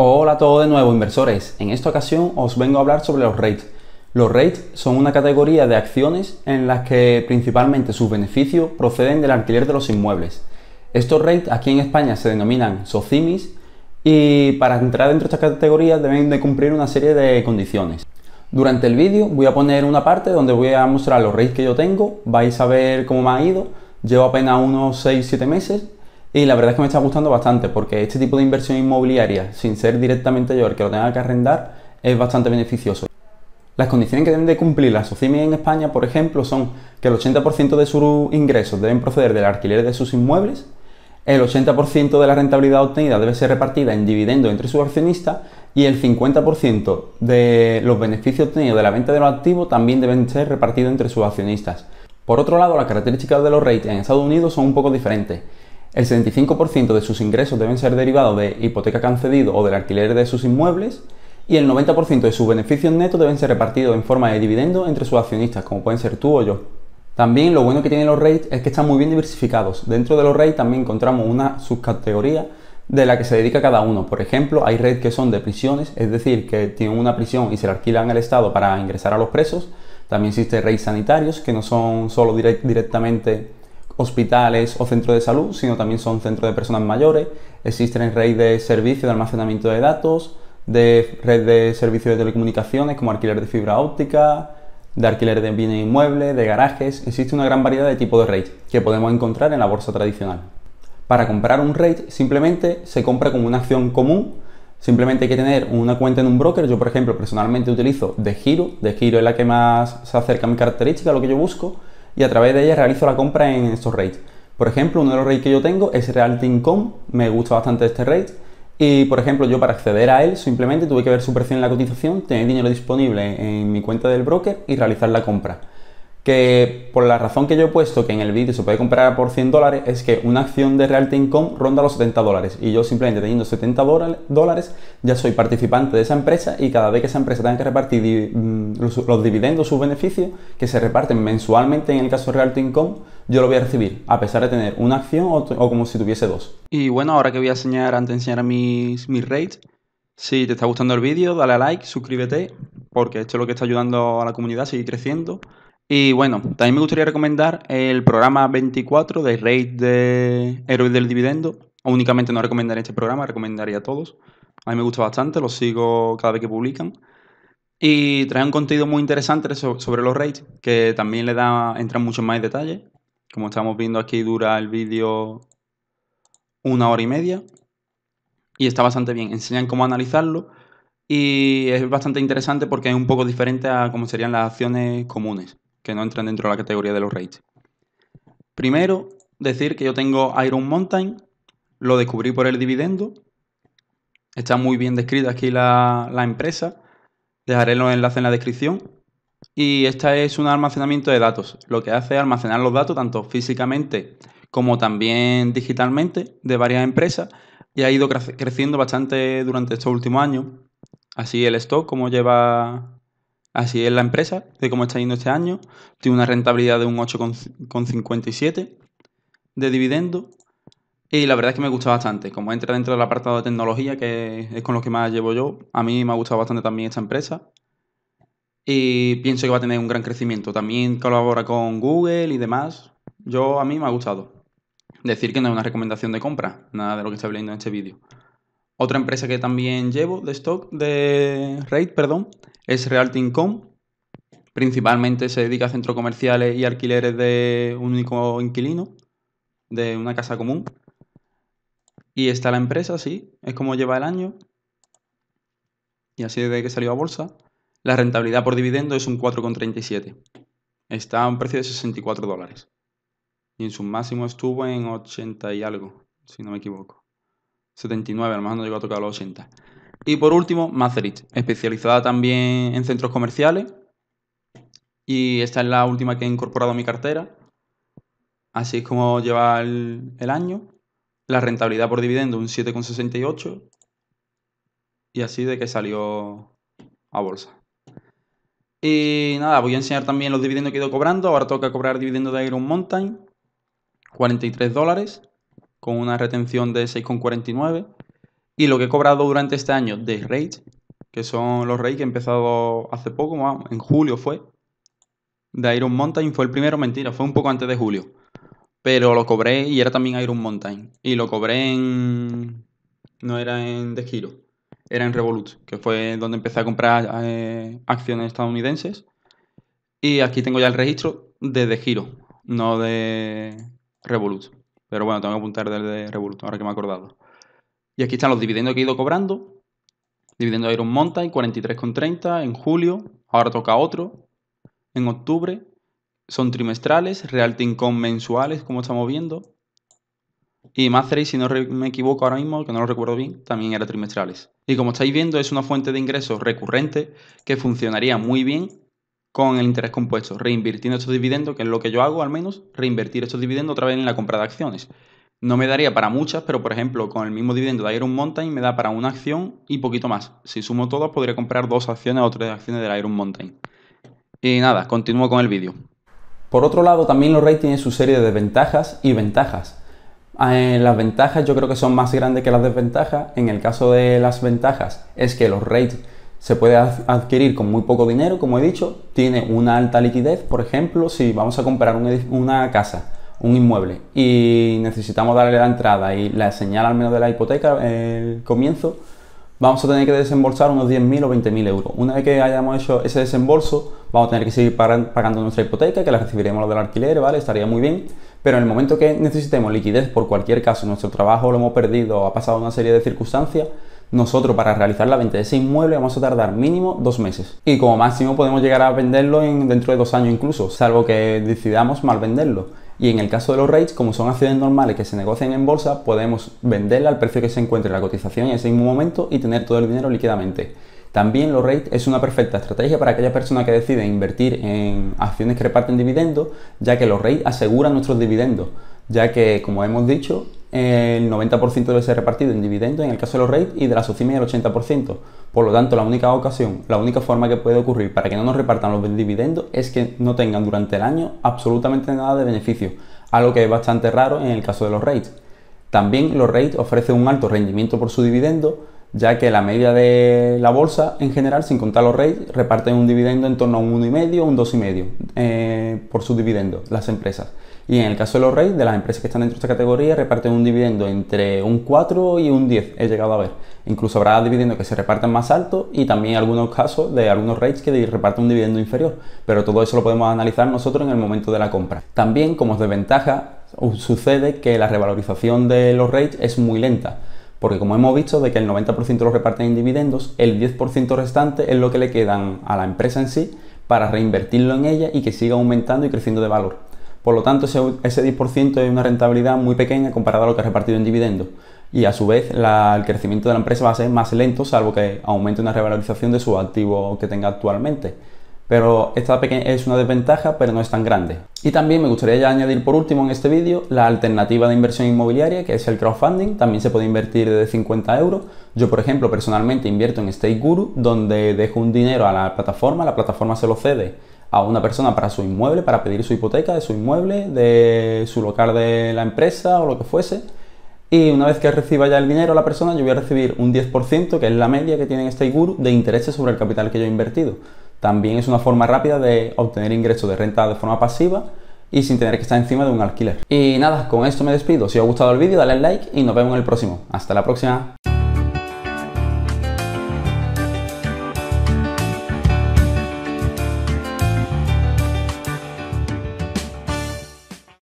Hola a todos de nuevo inversores, en esta ocasión os vengo a hablar sobre los REIT. Los REIT son una categoría de acciones en las que principalmente sus beneficios proceden del alquiler de los inmuebles. Estos REIT aquí en España se denominan SOCIMIS y para entrar dentro de esta categoría deben de cumplir una serie de condiciones. Durante el vídeo voy a poner una parte donde voy a mostrar los REIT que yo tengo, vais a ver cómo me ha ido, llevo apenas unos 6-7 meses y la verdad es que me está gustando bastante porque este tipo de inversión inmobiliaria, sin ser directamente yo el que lo tenga que arrendar, es bastante beneficioso. Las condiciones que deben de cumplir las SOCIMI en España, por ejemplo, son que el 80% de sus ingresos deben proceder del alquiler de sus inmuebles, el 80% de la rentabilidad obtenida debe ser repartida en dividendos entre sus accionistas y el 50% de los beneficios obtenidos de la venta de los activos también deben ser repartidos entre sus accionistas. Por otro lado, las características de los REIT en Estados Unidos son un poco diferentes el 75% de sus ingresos deben ser derivados de hipoteca que o del alquiler de sus inmuebles y el 90% de sus beneficios netos deben ser repartidos en forma de dividendo entre sus accionistas, como pueden ser tú o yo. También lo bueno que tienen los REIT es que están muy bien diversificados. Dentro de los REIT también encontramos una subcategoría de la que se dedica cada uno. Por ejemplo, hay REIT que son de prisiones, es decir, que tienen una prisión y se la alquilan al Estado para ingresar a los presos. También existen REIT sanitarios, que no son solo directamente hospitales o centros de salud, sino también son centros de personas mayores. Existen redes de servicio de almacenamiento de datos, de red de servicios de telecomunicaciones como alquiler de fibra óptica, de alquiler de bienes inmuebles, de garajes. Existe una gran variedad de tipos de redes que podemos encontrar en la bolsa tradicional. Para comprar un RAID simplemente se compra como una acción común Simplemente hay que tener una cuenta en un broker. Yo, por ejemplo, personalmente utilizo De Giro. De Giro es la que más se acerca a mi característica, a lo que yo busco y a través de ella realizo la compra en estos rates. Por ejemplo, uno de los rates que yo tengo es Realty me gusta bastante este rate. Y por ejemplo, yo para acceder a él simplemente tuve que ver su precio en la cotización, tener dinero disponible en mi cuenta del broker y realizar la compra que por la razón que yo he puesto que en el vídeo se puede comprar por 100 dólares es que una acción de Realty Income ronda los 70 dólares y yo simplemente teniendo 70 dólares ya soy participante de esa empresa y cada vez que esa empresa tenga que repartir mm, los, dividendos, sus beneficios que se reparten mensualmente en el caso de Realty Income yo lo voy a recibir a pesar de tener una acción o, como si tuviese dos. Y bueno, ahora que voy a enseñar, antes de enseñar mis, mis rates, si te está gustando el vídeo dale a like, suscríbete porque esto es lo que está ayudando a la comunidad a seguir creciendo. Y bueno, también me gustaría recomendar el programa 24 de Rey de Héroes del Dividendo. Únicamente no recomendaré este programa, recomendaría a todos. A mí me gusta bastante, lo sigo cada vez que publican. Y trae un contenido muy interesante sobre los raids, que también le da, entra mucho más detalle. Como estamos viendo aquí, dura el vídeo una hora y media. Y está bastante bien. Enseñan cómo analizarlo. Y es bastante interesante porque es un poco diferente a cómo serían las acciones comunes que no entran dentro de la categoría de los raids. Primero, decir que yo tengo Iron Mountain, lo descubrí por el dividendo. Está muy bien descrita aquí la, empresa. Dejaré los enlaces en la descripción. Y esta es un almacenamiento de datos. Lo que hace es almacenar los datos tanto físicamente como también digitalmente de varias empresas y ha ido creciendo bastante durante estos últimos años. Así el stock como lleva Así es la empresa, de cómo está yendo este año. Tiene una rentabilidad de un 8,57 de dividendo. Y la verdad es que me gusta bastante. Como entra dentro del apartado de tecnología, que es con lo que más llevo yo, a mí me ha gustado bastante también esta empresa. Y pienso que va a tener un gran crecimiento. También colabora con Google y demás. Yo a mí me ha gustado. Decir que no es una recomendación de compra, nada de lo que estoy viendo en este vídeo. Otra empresa que también llevo de stock, de rate, perdón, es Realty.com. Principalmente se dedica a centros comerciales y alquileres de un único inquilino, de una casa común. Y está la empresa, sí, es como lleva el año. Y así desde que salió a bolsa. La rentabilidad por dividendo es un 4,37. Está a un precio de 64 dólares. Y en su máximo estuvo en 80 y algo, si no me equivoco. 79, a lo mejor no llegó a tocar los 80. Y por último, Macerit, especializada también en centros comerciales. Y esta es la última que he incorporado a mi cartera. Así es como lleva el, año. La rentabilidad por dividendo un 7,68. Y así de que salió a bolsa. Y nada, voy a enseñar también los dividendos que he ido cobrando. Ahora toca cobrar dividendos de Iron Mountain. 43 dólares con una retención de 6,49. Y lo que he cobrado durante este año de rate, que son los rates que he empezado hace poco, en julio fue, de Iron Mountain, fue el primero, mentira, fue un poco antes de julio. Pero lo cobré y era también Iron Mountain. Y lo cobré en... no era en Hero, era en Revolut, que fue donde empecé a comprar eh, acciones estadounidenses. Y aquí tengo ya el registro de Hero no de Revolut. Pero bueno, tengo que apuntar del de ahora que me he acordado. Y aquí están los dividendos que he ido cobrando. Dividendo Iron Mountain, 43,30 en julio. Ahora toca otro. En octubre. Son trimestrales, Realty Income mensuales, como estamos viendo. Y Mastery, si no me equivoco ahora mismo, que no lo recuerdo bien, también era trimestrales. Y como estáis viendo, es una fuente de ingresos recurrente que funcionaría muy bien con el interés compuesto, reinvirtiendo estos dividendos, que es lo que yo hago al menos, reinvertir estos dividendos otra vez en la compra de acciones. No me daría para muchas, pero por ejemplo, con el mismo dividendo de Iron Mountain me da para una acción y poquito más. Si sumo todas, podría comprar dos acciones o tres acciones de Iron Mountain. Y nada, continúo con el vídeo. Por otro lado, también los REIT tienen su serie de desventajas y ventajas. Eh, las ventajas yo creo que son más grandes que las desventajas. En el caso de las ventajas es que los REIT se puede adquirir con muy poco dinero, como he dicho, tiene una alta liquidez, por ejemplo, si vamos a comprar una casa, un inmueble, y necesitamos darle la entrada y la señal al menos de la hipoteca, el comienzo, vamos a tener que desembolsar unos 10.000 o 20.000 euros. Una vez que hayamos hecho ese desembolso, vamos a tener que seguir pagando nuestra hipoteca, que la recibiremos lo del alquiler, ¿vale? Estaría muy bien. Pero en el momento que necesitemos liquidez por cualquier caso, nuestro trabajo lo hemos perdido, o ha pasado una serie de circunstancias, nosotros para realizar la venta de ese inmueble vamos a tardar mínimo dos meses. Y como máximo podemos llegar a venderlo en, dentro de dos años incluso, salvo que decidamos mal venderlo. Y en el caso de los rates, como son acciones normales que se negocian en bolsa, podemos venderla al precio que se encuentre la cotización en ese mismo momento y tener todo el dinero líquidamente. También los rates es una perfecta estrategia para aquella persona que decide invertir en acciones que reparten dividendos, ya que los rates aseguran nuestros dividendos, ya que, como hemos dicho, el 90% debe ser repartido en dividendos en el caso de los REIT y de la UCIMES el 80%. Por lo tanto, la única ocasión, la única forma que puede ocurrir para que no nos repartan los dividendos es que no tengan durante el año absolutamente nada de beneficio, algo que es bastante raro en el caso de los REIT. También los REIT ofrecen un alto rendimiento por su dividendo, ya que la media de la bolsa en general, sin contar los REIT, reparten un dividendo en torno a un 1,5 o un 2,5 eh, por su dividendo, las empresas. Y en el caso de los REIT, de las empresas que están dentro de esta categoría, reparten un dividendo entre un 4 y un 10, he llegado a ver. Incluso habrá dividendos que se reparten más alto y también algunos casos de algunos REITs que reparten un dividendo inferior. Pero todo eso lo podemos analizar nosotros en el momento de la compra. También, como desventaja, sucede que la revalorización de los REITs es muy lenta. Porque como hemos visto de que el 90% lo reparten en dividendos, el 10% restante es lo que le quedan a la empresa en sí para reinvertirlo en ella y que siga aumentando y creciendo de valor. Por lo tanto, ese, 10% es una rentabilidad muy pequeña comparada a lo que ha repartido en dividendos. Y a su vez, el crecimiento de la empresa va a ser más lento, salvo que aumente una revalorización de su activo que tenga actualmente. Pero esta es una desventaja, pero no es tan grande. Y también me gustaría añadir por último en este vídeo la alternativa de inversión inmobiliaria, que es el crowdfunding. También se puede invertir de 50 euros. Yo, por ejemplo, personalmente invierto en State Guru, donde dejo un dinero a la plataforma, la plataforma se lo cede a una persona para su inmueble, para pedir su hipoteca de su inmueble, de su local de la empresa o lo que fuese. Y una vez que reciba ya el dinero la persona, yo voy a recibir un 10%, que es la media que tiene este IGURU, de intereses sobre el capital que yo he invertido. También es una forma rápida de obtener ingresos de renta de forma pasiva y sin tener que estar encima de un alquiler. Y nada, con esto me despido. Si os ha gustado el vídeo, dale al like y nos vemos en el próximo. Hasta la próxima.